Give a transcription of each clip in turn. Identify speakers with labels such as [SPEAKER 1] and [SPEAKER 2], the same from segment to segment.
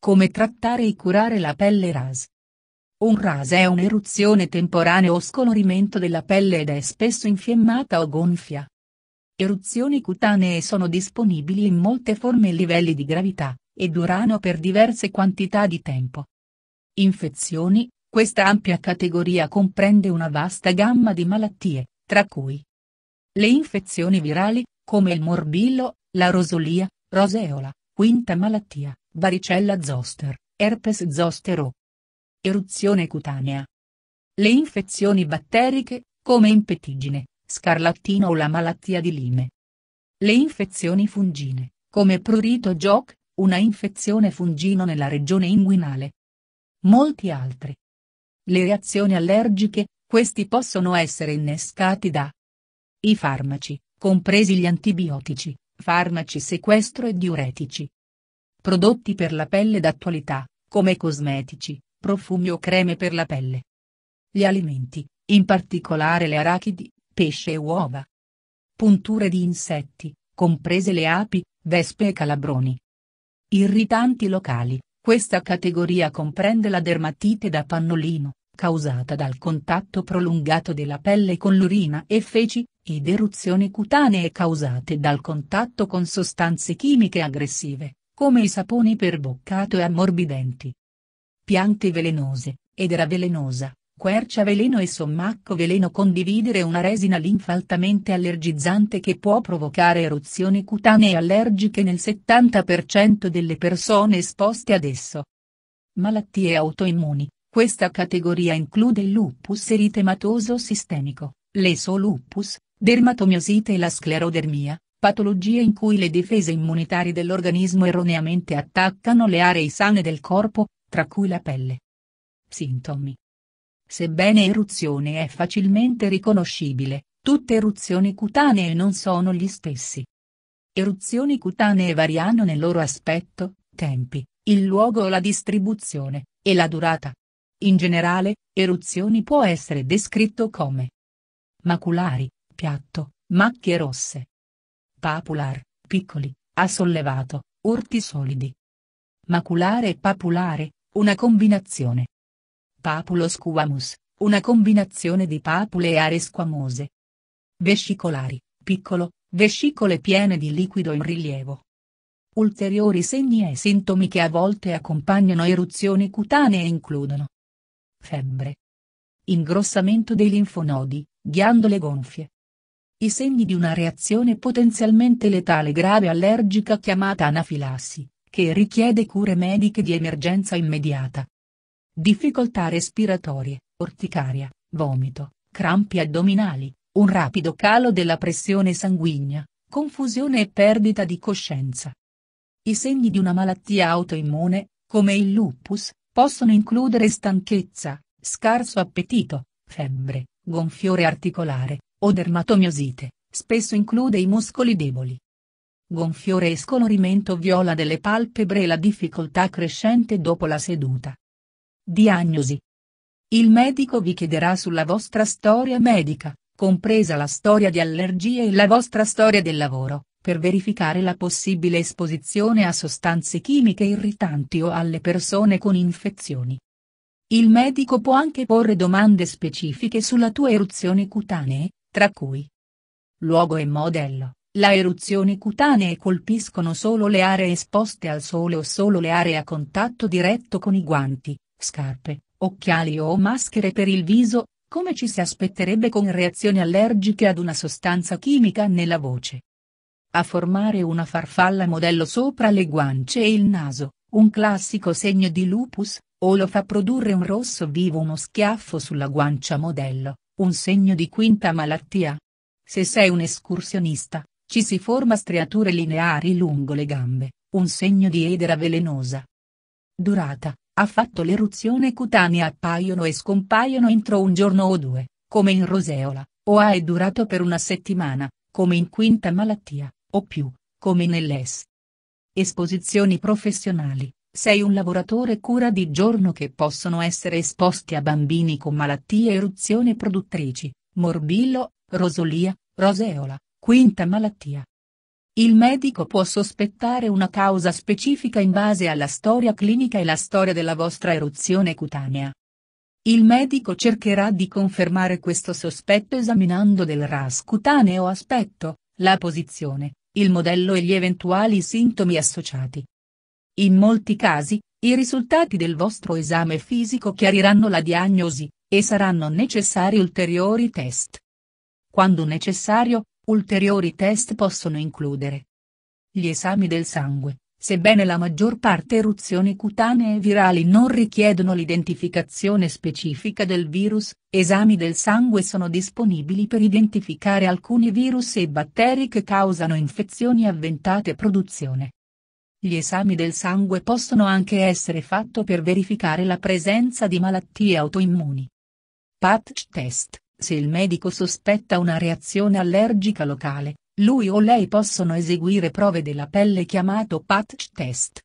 [SPEAKER 1] Come trattare e curare la pelle ras. Un ras è un'eruzione temporanea o scolorimento della pelle ed è spesso infiammata o gonfia. Eruzioni cutanee sono disponibili in molte forme e livelli di gravità, e durano per diverse quantità di tempo. Infezioni, questa ampia categoria comprende una vasta gamma di malattie, tra cui le infezioni virali, come il morbillo, la rosolia, roseola, quinta malattia, varicella zoster, herpes zostero. Eruzione cutanea. Le infezioni batteriche, come impetigine, scarlattina o la malattia di lime. Le infezioni fungine, come prurito jock, una infezione fungino nella regione inguinale. Molti altri. Le reazioni allergiche, questi possono essere innescati da i farmaci, compresi gli antibiotici, farmaci sequestro e diuretici, prodotti per la pelle d'attualità, come cosmetici, profumi o creme per la pelle. Gli alimenti, in particolare le arachidi, pesce e uova. Punture di insetti, comprese le api, vespe e calabroni. Irritanti locali, questa categoria comprende la dermatite da pannolino, causata dal contatto prolungato della pelle con l'urina e feci, ed eruzioni cutanee causate dal contatto con sostanze chimiche aggressive come i saponi per boccato e ammorbidenti. Piante velenose, edera velenosa, quercia veleno e sommacco veleno condividere una resina linfa altamente allergizzante che può provocare eruzioni cutanee allergiche nel 70% delle persone esposte ad esso. Malattie autoimmuni, questa categoria include il lupus eritematoso sistemico, l'esolupus, dermatomiosite e la sclerodermia, patologie in cui le difese immunitarie dell'organismo erroneamente attaccano le aree sane del corpo, tra cui la pelle. Sintomi. Sebbene eruzione è facilmente riconoscibile, tutte eruzioni cutanee non sono gli stessi. Eruzioni cutanee variano nel loro aspetto, tempi, il luogo o la distribuzione, e la durata. In generale, eruzioni può essere descritto come maculari, piatto, macchie rosse, Papular, piccoli, ha sollevato, urti solidi. Maculare e papulare, una combinazione. Papulo squamus, una combinazione di papule e are squamose. Vescicolari, piccolo, vescicole piene di liquido in rilievo. Ulteriori segni e sintomi che a volte accompagnano eruzioni cutanee includono febbre, ingrossamento dei linfonodi, ghiandole gonfie, i segni di una reazione potenzialmente letale grave allergica chiamata anafilassi, che richiede cure mediche di emergenza immediata. Difficoltà respiratorie, orticaria, vomito, crampi addominali, un rapido calo della pressione sanguigna, confusione e perdita di coscienza. I segni di una malattia autoimmune, come il lupus, possono includere stanchezza, scarso appetito, febbre, gonfiore articolare, o dermatomiosite, spesso include i muscoli deboli. Gonfiore e scolorimento viola delle palpebre e la difficoltà crescente dopo la seduta. Diagnosi. Il medico vi chiederà sulla vostra storia medica, compresa la storia di allergie e la vostra storia del lavoro, per verificare la possibile esposizione a sostanze chimiche irritanti o alle persone con infezioni. Il medico può anche porre domande specifiche sulla tua eruzione cutanea, tra cui luogo e modello. La eruzioni cutanee colpiscono solo le aree esposte al sole o solo le aree a contatto diretto con i guanti, scarpe, occhiali o maschere per il viso, come ci si aspetterebbe con reazioni allergiche ad una sostanza chimica nella voce. A formare una farfalla modello sopra le guance e il naso, un classico segno di lupus, o lo fa produrre un rosso vivo uno schiaffo sulla guancia modello, un segno di quinta malattia. Se sei un escursionista, ci si forma striature lineari lungo le gambe, un segno di edera velenosa. Durata, ha fatto l'eruzione cutanea appaiono e scompaiono entro un giorno o due, come in roseola, o ha è durato per una settimana, come in quinta malattia, o più, come nell'ES. Esposizioni professionali. Sei un lavoratore cura di giorno che possono essere esposti a bambini con malattie eruzione produttrici, morbillo, rosolia, roseola, quinta malattia. Il medico può sospettare una causa specifica in base alla storia clinica e la storia della vostra eruzione cutanea. Il medico cercherà di confermare questo sospetto esaminando del ras cutaneo aspetto, la posizione, il modello e gli eventuali sintomi associati. In molti casi, i risultati del vostro esame fisico chiariranno la diagnosi, e saranno necessari ulteriori test. Quando necessario, ulteriori test possono includere gli esami del sangue, sebbene la maggior parte eruzioni cutanee e virali non richiedono l'identificazione specifica del virus, esami del sangue sono disponibili per identificare alcuni virus e batteri che causano infezioni avventate produzione gli esami del sangue possono anche essere fatto per verificare la presenza di malattie autoimmuni. Patch test, se il medico sospetta una reazione allergica locale, lui o lei possono eseguire prove della pelle chiamato patch test.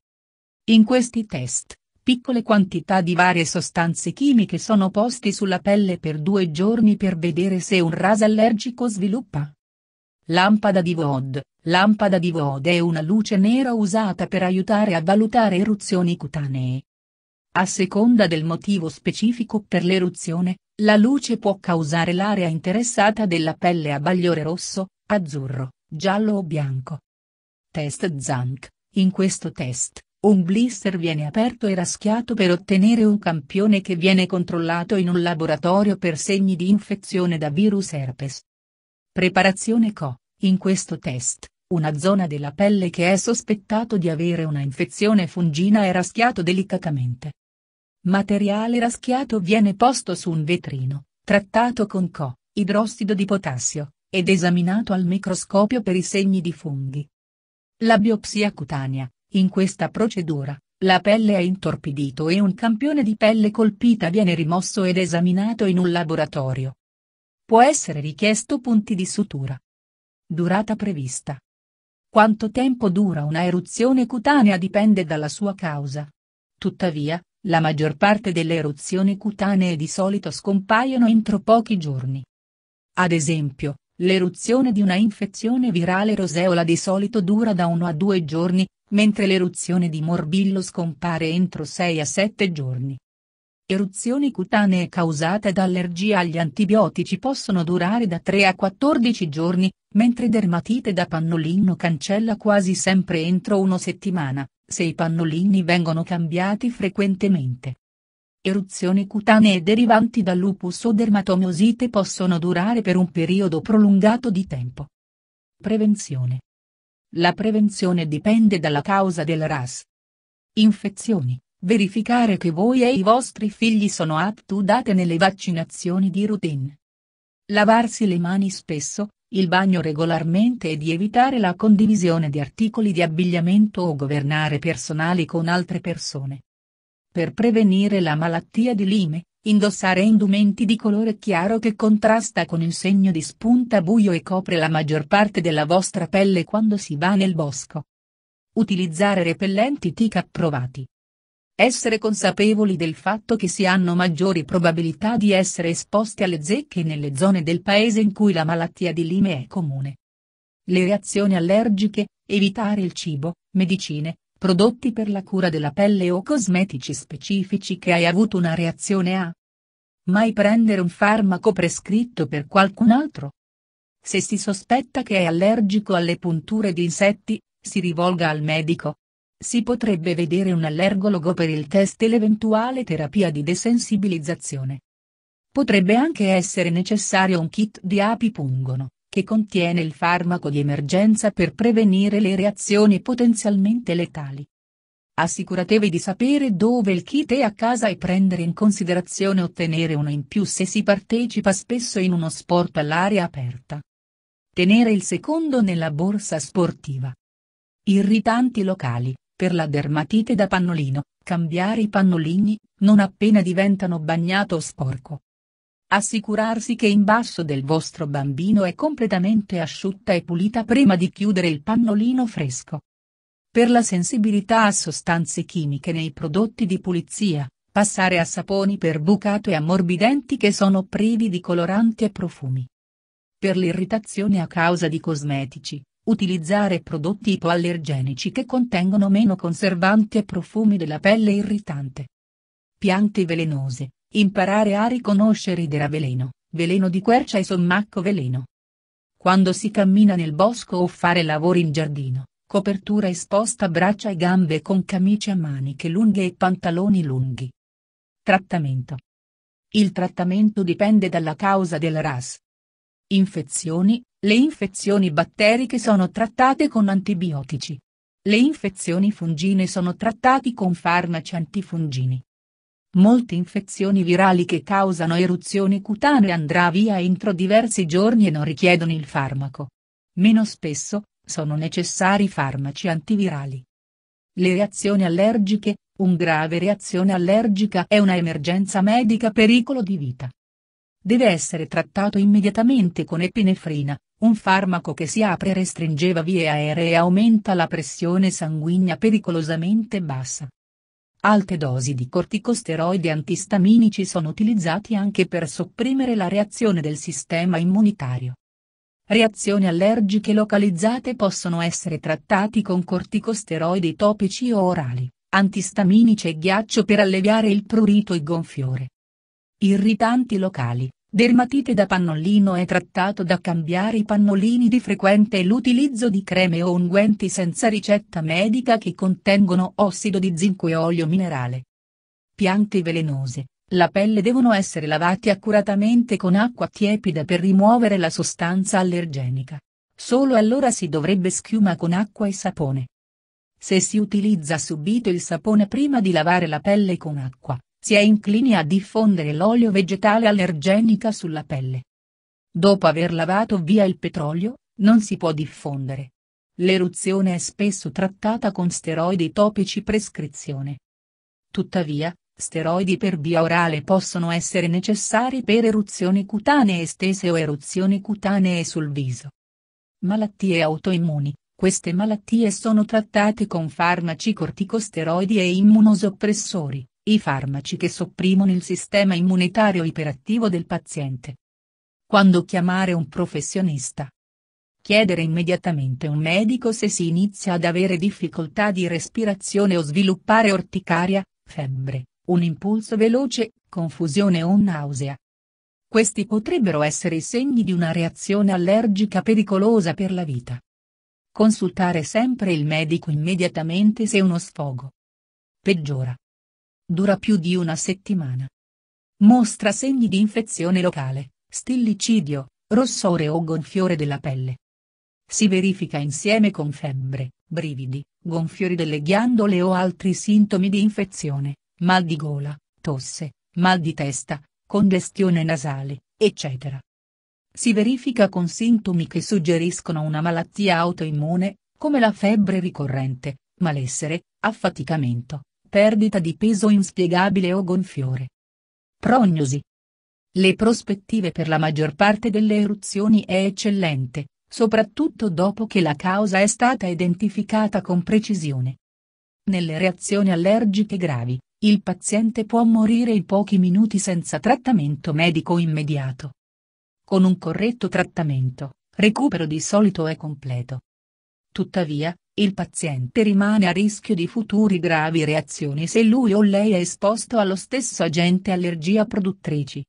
[SPEAKER 1] In questi test, piccole quantità di varie sostanze chimiche sono posti sulla pelle per due giorni per vedere se un raso allergico sviluppa Lampada di VOD, Lampada di VOD è una luce nera usata per aiutare a valutare eruzioni cutanee. A seconda del motivo specifico per l'eruzione, la luce può causare l'area interessata della pelle a bagliore rosso, azzurro, giallo o bianco. Test Zank. In questo test, un blister viene aperto e raschiato per ottenere un campione che viene controllato in un laboratorio per segni di infezione da virus herpes. Preparazione CO. In questo test, una zona della pelle che è sospettato di avere una infezione fungina è raschiato delicatamente. Materiale raschiato viene posto su un vetrino, trattato con CO, idrossido di potassio, ed esaminato al microscopio per i segni di funghi. La biopsia cutanea. In questa procedura, la pelle è intorpidito e un campione di pelle colpita viene rimosso ed esaminato in un laboratorio. Può essere richiesto punti di sutura. Durata prevista. Quanto tempo dura una eruzione cutanea dipende dalla sua causa. Tuttavia, la maggior parte delle eruzioni cutanee di solito scompaiono entro pochi giorni. Ad esempio, l'eruzione di una infezione virale roseola di solito dura da 1 a 2 giorni, mentre l'eruzione di morbillo scompare entro 6 a 7 giorni. Eruzioni cutanee causate da allergia agli antibiotici possono durare da 3 a 14 giorni, mentre dermatite da pannolino cancella quasi sempre entro una settimana, se i pannolini vengono cambiati frequentemente. Eruzioni cutanee derivanti da lupus o dermatomiosite possono durare per un periodo prolungato di tempo. Prevenzione. La prevenzione dipende dalla causa del RAS. Infezioni. Verificare che voi e i vostri figli sono up-to-date nelle vaccinazioni di routine. Lavarsi le mani spesso, il bagno regolarmente e di evitare la condivisione di articoli di abbigliamento o governare personali con altre persone. Per prevenire la malattia di lime, indossare indumenti di colore chiaro che contrasta con il segno di spunta buio e copre la maggior parte della vostra pelle quando si va nel bosco. Utilizzare repellenti TIC approvati essere consapevoli del fatto che si hanno maggiori probabilità di essere esposti alle zecche nelle zone del paese in cui la malattia di lime è comune. Le reazioni allergiche, evitare il cibo, medicine, prodotti per la cura della pelle o cosmetici specifici che hai avuto una reazione a. Mai prendere un farmaco prescritto per qualcun altro. Se si sospetta che è allergico alle punture di insetti, si rivolga al medico, si potrebbe vedere un allergologo per il test e l'eventuale terapia di desensibilizzazione. Potrebbe anche essere necessario un kit di api pungono, che contiene il farmaco di emergenza per prevenire le reazioni potenzialmente letali. Assicuratevi di sapere dove il kit è a casa e prendere in considerazione ottenere uno in più se si partecipa spesso in uno sport all'aria aperta. Tenere il secondo nella borsa sportiva. Irritanti locali. Per la dermatite da pannolino, cambiare i pannolini, non appena diventano bagnato o sporco. Assicurarsi che in basso del vostro bambino è completamente asciutta e pulita prima di chiudere il pannolino fresco. Per la sensibilità a sostanze chimiche nei prodotti di pulizia, passare a saponi per bucato e ammorbidenti che sono privi di coloranti e profumi. Per l'irritazione a causa di cosmetici, Utilizzare prodotti ipoallergenici che contengono meno conservanti e profumi della pelle irritante. Piante velenose, imparare a riconoscere idera veleno, veleno di quercia e sommacco veleno. Quando si cammina nel bosco o fare lavori in giardino, copertura esposta braccia e gambe con camicie a maniche lunghe e pantaloni lunghi. Trattamento. Il trattamento dipende dalla causa del RAS. Infezioni, le infezioni batteriche sono trattate con antibiotici. Le infezioni fungine sono trattate con farmaci antifungini. Molte infezioni virali che causano eruzioni cutanee andrà via entro diversi giorni e non richiedono il farmaco. Meno spesso, sono necessari farmaci antivirali. Le reazioni allergiche, un grave reazione allergica è una emergenza medica pericolo di vita. Deve essere trattato immediatamente con epinefrina, un farmaco che si apre e restringeva vie aeree e aumenta la pressione sanguigna pericolosamente bassa. Alte dosi di corticosteroidi antistaminici sono utilizzati anche per sopprimere la reazione del sistema immunitario. Reazioni allergiche localizzate possono essere trattati con corticosteroidi topici o orali, antistaminici e ghiaccio per alleviare il prurito e gonfiore. Irritanti locali, Dermatite da pannolino è trattato da cambiare i pannolini di frequente e l'utilizzo di creme o unguenti senza ricetta medica che contengono ossido di zinco e olio minerale. Piante velenose. La pelle devono essere lavate accuratamente con acqua tiepida per rimuovere la sostanza allergenica. Solo allora si dovrebbe schiuma con acqua e sapone. Se si utilizza subito il sapone prima di lavare la pelle con acqua, si è inclini a diffondere l'olio vegetale allergenica sulla pelle. Dopo aver lavato via il petrolio, non si può diffondere. L'eruzione è spesso trattata con steroidi topici prescrizione. Tuttavia, steroidi per via orale possono essere necessari per eruzioni cutanee estese o eruzioni cutanee sul viso. Malattie autoimmuni. Queste malattie sono trattate con farmaci corticosteroidi e immunosoppressori. I farmaci che sopprimono il sistema immunitario iperattivo del paziente. Quando chiamare un professionista? Chiedere immediatamente un medico se si inizia ad avere difficoltà di respirazione o sviluppare orticaria, febbre, un impulso veloce, confusione o nausea. Questi potrebbero essere i segni di una reazione allergica pericolosa per la vita. Consultare sempre il medico immediatamente se uno sfogo peggiora. Dura più di una settimana. Mostra segni di infezione locale, stillicidio, rossore o gonfiore della pelle. Si verifica insieme con febbre, brividi, gonfiori delle ghiandole o altri sintomi di infezione, mal di gola, tosse, mal di testa, congestione nasale, eccetera. Si verifica con sintomi che suggeriscono una malattia autoimmune, come la febbre ricorrente, malessere, affaticamento, perdita di peso inspiegabile o gonfiore. Prognosi. Le prospettive per la maggior parte delle eruzioni è eccellente, soprattutto dopo che la causa è stata identificata con precisione. Nelle reazioni allergiche gravi, il paziente può morire in pochi minuti senza trattamento medico immediato. Con un corretto trattamento, recupero di solito è completo. Tuttavia, il paziente rimane a rischio di futuri gravi reazioni se lui o lei è esposto allo stesso agente allergia produttrici.